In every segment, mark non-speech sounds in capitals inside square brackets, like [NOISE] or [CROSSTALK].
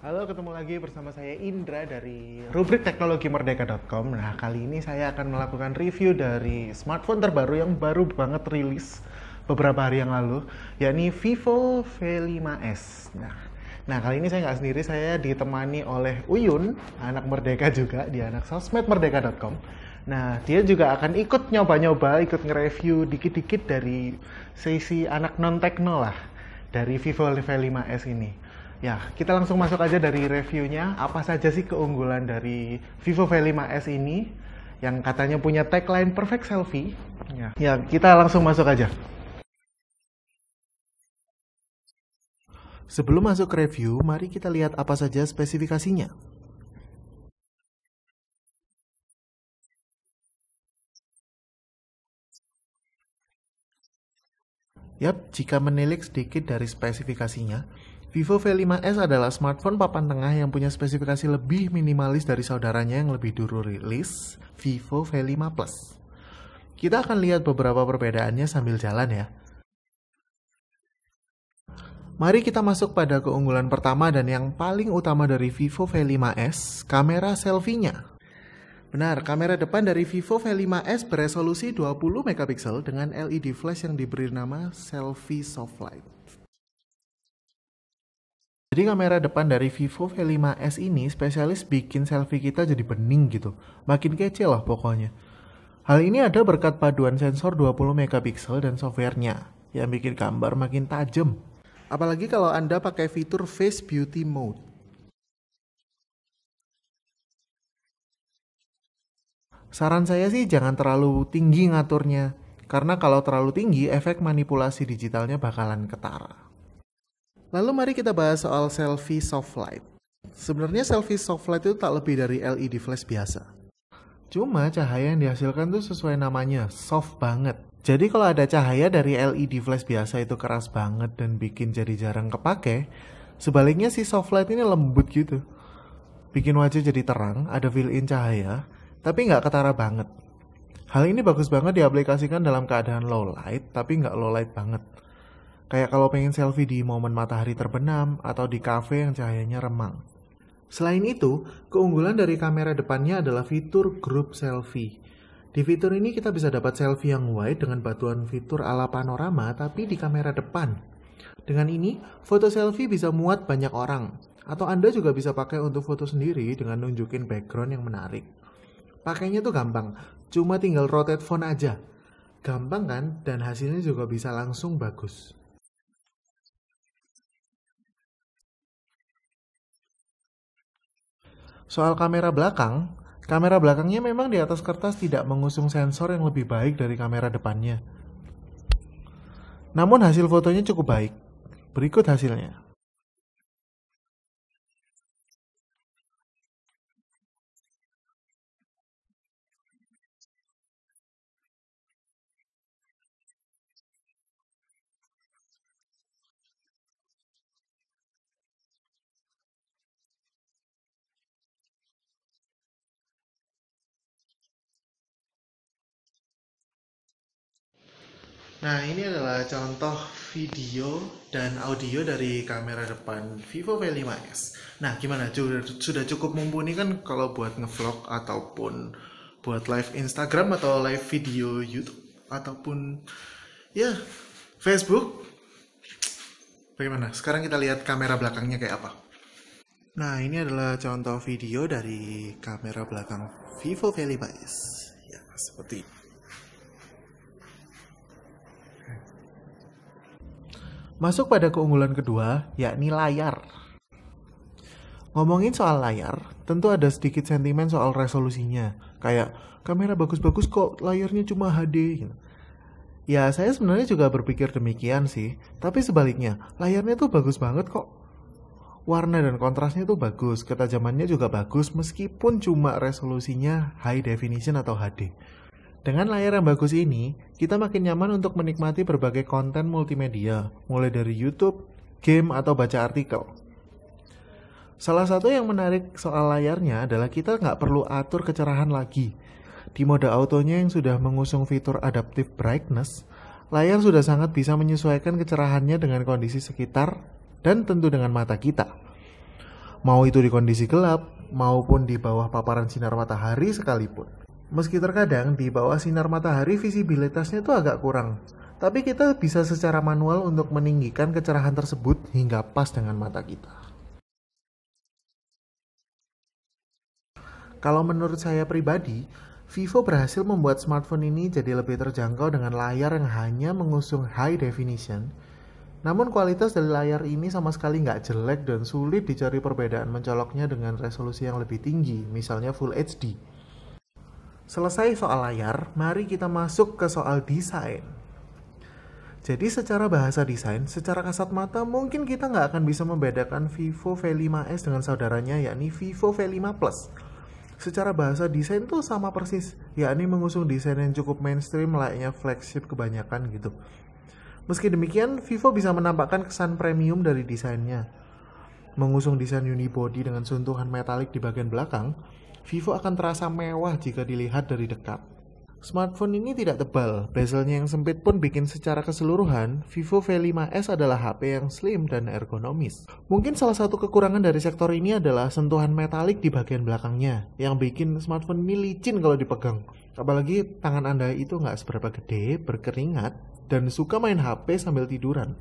Halo, ketemu lagi bersama saya Indra dari rubrik teknologi merdeka.com. Nah, kali ini saya akan melakukan review dari smartphone terbaru yang baru banget rilis beberapa hari yang lalu, yakni Vivo V5S. Nah, nah kali ini saya nggak sendiri, saya ditemani oleh Uyun, anak merdeka juga, di anak sosmed merdeka.com. Nah, dia juga akan ikut nyoba-nyoba, ikut nge-review dikit-dikit dari sisi anak non-tekno lah, dari Vivo V5S ini. Ya, kita langsung masuk aja dari reviewnya. Apa saja sih keunggulan dari Vivo V5S ini yang katanya punya tagline perfect selfie? Ya, ya kita langsung masuk aja. Sebelum masuk ke review, mari kita lihat apa saja spesifikasinya. Yap, jika menilik sedikit dari spesifikasinya, Vivo V5S adalah smartphone papan tengah yang punya spesifikasi lebih minimalis dari saudaranya yang lebih dulu rilis, Vivo V5 Plus. Kita akan lihat beberapa perbedaannya sambil jalan ya. Mari kita masuk pada keunggulan pertama dan yang paling utama dari Vivo V5S, kamera selfie-nya. Benar, kamera depan dari Vivo V5S beresolusi 20 mp dengan LED flash yang diberi nama Selfie Softlight. Jadi kamera depan dari Vivo V5S ini spesialis bikin selfie kita jadi bening gitu. Makin kece lah pokoknya. Hal ini ada berkat paduan sensor 20 megapiksel dan softwarenya yang bikin gambar makin tajam. Apalagi kalau Anda pakai fitur Face Beauty Mode. Saran saya sih jangan terlalu tinggi ngaturnya, karena kalau terlalu tinggi efek manipulasi digitalnya bakalan ketara. Lalu mari kita bahas soal selfie soft light. Sebenarnya selfie soft light itu tak lebih dari LED flash biasa. Cuma cahaya yang dihasilkan itu sesuai namanya, soft banget. Jadi kalau ada cahaya dari LED flash biasa itu keras banget dan bikin jadi jarang kepake, sebaliknya si soft light ini lembut gitu. Bikin wajah jadi terang, ada fill-in cahaya, tapi nggak ketara banget. Hal ini bagus banget diaplikasikan dalam keadaan low light, tapi nggak low light banget Kayak kalau pengen selfie di momen matahari terbenam atau di kafe yang cahayanya remang. Selain itu, keunggulan dari kamera depannya adalah fitur group selfie. Di fitur ini kita bisa dapat selfie yang wide dengan batuan fitur ala panorama tapi di kamera depan. Dengan ini, foto selfie bisa muat banyak orang. Atau Anda juga bisa pakai untuk foto sendiri dengan nunjukin background yang menarik. Pakainya tuh gampang, cuma tinggal rotate phone aja. Gampang kan? Dan hasilnya juga bisa langsung bagus. soal kamera belakang, kamera belakangnya memang di atas kertas tidak mengusung sensor yang lebih baik dari kamera depannya. Namun hasil fotonya cukup baik. Berikut hasilnya. Nah, ini adalah contoh video dan audio dari kamera depan Vivo V5S. Nah, gimana? Sudah cukup mumpuni kan kalau buat ngevlog ataupun buat live Instagram atau live video YouTube ataupun ya Facebook. Bagaimana? Sekarang kita lihat kamera belakangnya kayak apa. Nah, ini adalah contoh video dari kamera belakang Vivo V5S. Ya, seperti Masuk pada keunggulan kedua, yakni layar. Ngomongin soal layar, tentu ada sedikit sentimen soal resolusinya. Kayak, kamera bagus-bagus kok layarnya cuma HD. Gitu. Ya, saya sebenarnya juga berpikir demikian sih. Tapi sebaliknya, layarnya tuh bagus banget kok. Warna dan kontrasnya tuh bagus, ketajamannya juga bagus meskipun cuma resolusinya high definition atau HD. Dengan layar yang bagus ini, kita makin nyaman untuk menikmati berbagai konten multimedia, mulai dari YouTube, game, atau baca artikel. Salah satu yang menarik soal layarnya adalah kita nggak perlu atur kecerahan lagi. Di mode autonya yang sudah mengusung fitur adaptive brightness, layar sudah sangat bisa menyesuaikan kecerahannya dengan kondisi sekitar dan tentu dengan mata kita. Mau itu di kondisi gelap maupun di bawah paparan sinar matahari sekalipun. Meski terkadang di bawah sinar matahari visibilitasnya itu agak kurang, tapi kita bisa secara manual untuk meninggikan kecerahan tersebut hingga pas dengan mata kita. Kalau menurut saya pribadi, Vivo berhasil membuat smartphone ini jadi lebih terjangkau dengan layar yang hanya mengusung high definition. Namun kualitas dari layar ini sama sekali nggak jelek dan sulit dicari perbedaan mencoloknya dengan resolusi yang lebih tinggi, misalnya Full HD. Selesai soal layar, mari kita masuk ke soal desain. Jadi secara bahasa desain, secara kasat mata mungkin kita nggak akan bisa membedakan Vivo V5S dengan saudaranya yakni Vivo V5 Plus. Secara bahasa desain tuh sama persis, yakni mengusung desain yang cukup mainstream layaknya flagship kebanyakan gitu. Meski demikian, Vivo bisa menampakkan kesan premium dari desainnya. Mengusung desain unibody dengan sentuhan metalik di bagian belakang, Vivo akan terasa mewah jika dilihat dari dekat. Smartphone ini tidak tebal, bezelnya yang sempit pun bikin secara keseluruhan, Vivo V5S adalah HP yang slim dan ergonomis. Mungkin salah satu kekurangan dari sektor ini adalah sentuhan metalik di bagian belakangnya, yang bikin smartphone ini licin kalau dipegang. Apalagi tangan Anda itu nggak seberapa gede, berkeringat, dan suka main HP sambil tiduran.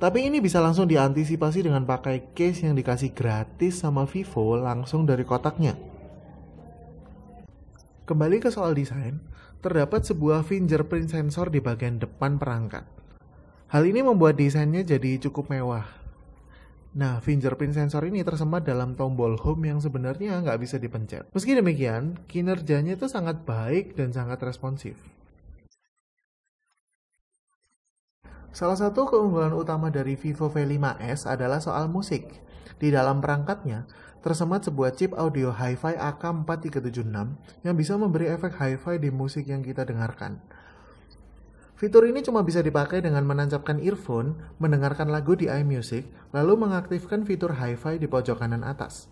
Tapi ini bisa langsung diantisipasi dengan pakai case yang dikasih gratis sama Vivo langsung dari kotaknya. Kembali ke soal desain, terdapat sebuah fingerprint sensor di bagian depan perangkat. Hal ini membuat desainnya jadi cukup mewah. Nah, fingerprint sensor ini tersemat dalam tombol home yang sebenarnya nggak bisa dipencet. Meski demikian, kinerjanya itu sangat baik dan sangat responsif. Salah satu keunggulan utama dari Vivo V5S adalah soal musik. Di dalam perangkatnya, tersemat sebuah chip audio hi-fi AK4376 yang bisa memberi efek hi-fi di musik yang kita dengarkan. Fitur ini cuma bisa dipakai dengan menancapkan earphone, mendengarkan lagu di iMusic, lalu mengaktifkan fitur hi-fi di pojok kanan atas.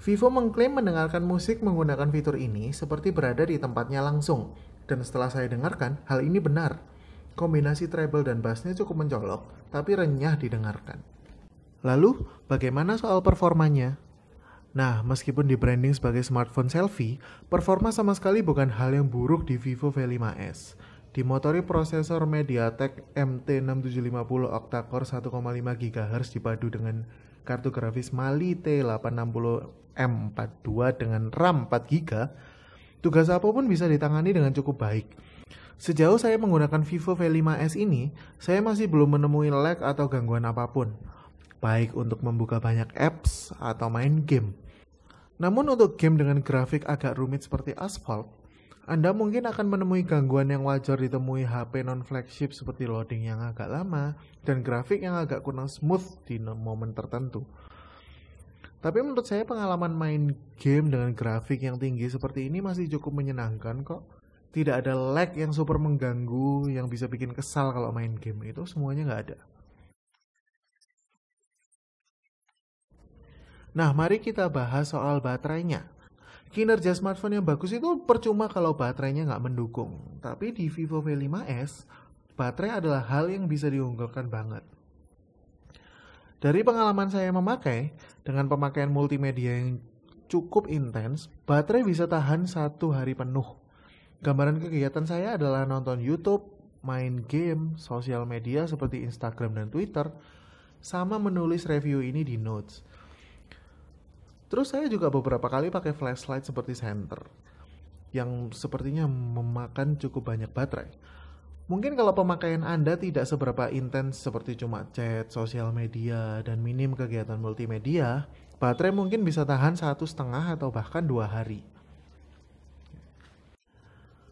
Vivo mengklaim mendengarkan musik menggunakan fitur ini seperti berada di tempatnya langsung, dan setelah saya dengarkan, hal ini benar. Kombinasi treble dan bassnya cukup mencolok, tapi renyah didengarkan. Lalu, bagaimana soal performanya? Nah, meskipun di branding sebagai smartphone selfie, performa sama sekali bukan hal yang buruk di Vivo V5S. Dimotori prosesor MediaTek MT6750 octa-core 1,5 GHz dipadu dengan kartu grafis Mali T860M42 dengan RAM 4GB, tugas apapun bisa ditangani dengan cukup baik Sejauh saya menggunakan Vivo V5S ini, saya masih belum menemui lag atau gangguan apapun, baik untuk membuka banyak apps atau main game. Namun untuk game dengan grafik agak rumit seperti Asphalt, anda mungkin akan menemui gangguan yang wajar ditemui HP non-flagship seperti loading yang agak lama dan grafik yang agak kurang smooth di momen tertentu. Tapi menurut saya pengalaman main game dengan grafik yang tinggi seperti ini masih cukup menyenangkan kok tidak ada lag yang super mengganggu yang bisa bikin kesal kalau main game itu semuanya nggak ada Nah, mari kita bahas soal baterainya. Kinerja smartphone yang bagus itu percuma kalau baterainya nggak mendukung. Tapi di Vivo V5S, baterai adalah hal yang bisa diunggulkan banget. Dari pengalaman saya memakai, dengan pemakaian multimedia yang cukup intens, baterai bisa tahan satu hari penuh. Gambaran kegiatan saya adalah nonton YouTube, main game, sosial media seperti Instagram dan Twitter, sama menulis review ini di notes. Terus saya juga beberapa kali pakai flashlight seperti senter, yang sepertinya memakan cukup banyak baterai. Mungkin kalau pemakaian Anda tidak seberapa intens seperti cuma chat, sosial media, dan minim kegiatan multimedia, baterai mungkin bisa tahan satu setengah atau bahkan dua hari.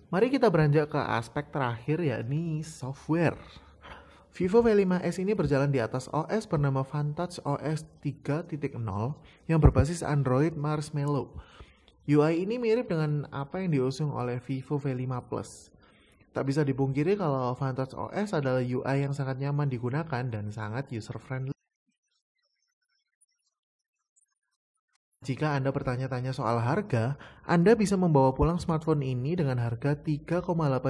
Mari kita beranjak ke aspek terakhir yakni software. Vivo V5s ini berjalan di atas OS bernama Vantage OS 3.0 yang berbasis Android Marshmallow. UI ini mirip dengan apa yang diusung oleh Vivo V5 Plus. Tak bisa dipungkiri kalau Vantage OS adalah UI yang sangat nyaman digunakan dan sangat user friendly. Jika Anda bertanya-tanya soal harga, Anda bisa membawa pulang smartphone ini dengan harga 3,8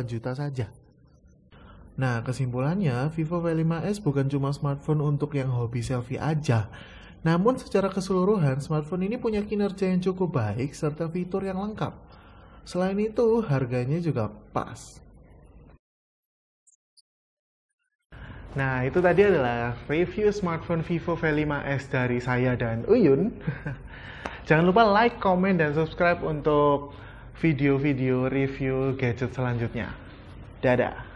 juta saja. Nah, kesimpulannya, Vivo V5S bukan cuma smartphone untuk yang hobi selfie aja. Namun secara keseluruhan, smartphone ini punya kinerja yang cukup baik serta fitur yang lengkap. Selain itu, harganya juga pas. Nah, itu tadi adalah review smartphone Vivo V5S dari saya dan Uyun. [LAUGHS] Jangan lupa like, comment, dan subscribe untuk video-video review gadget selanjutnya. Dadah!